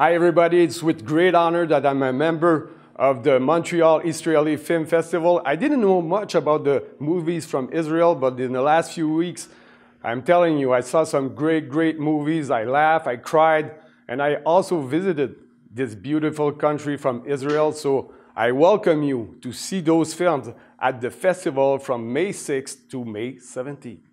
Hi, everybody. It's with great honor that I'm a member of the Montreal Israeli Film Festival. I didn't know much about the movies from Israel, but in the last few weeks, I'm telling you, I saw some great, great movies. I laughed, I cried, and I also visited this beautiful country from Israel. So I welcome you to see those films at the festival from May 6th to May 17th.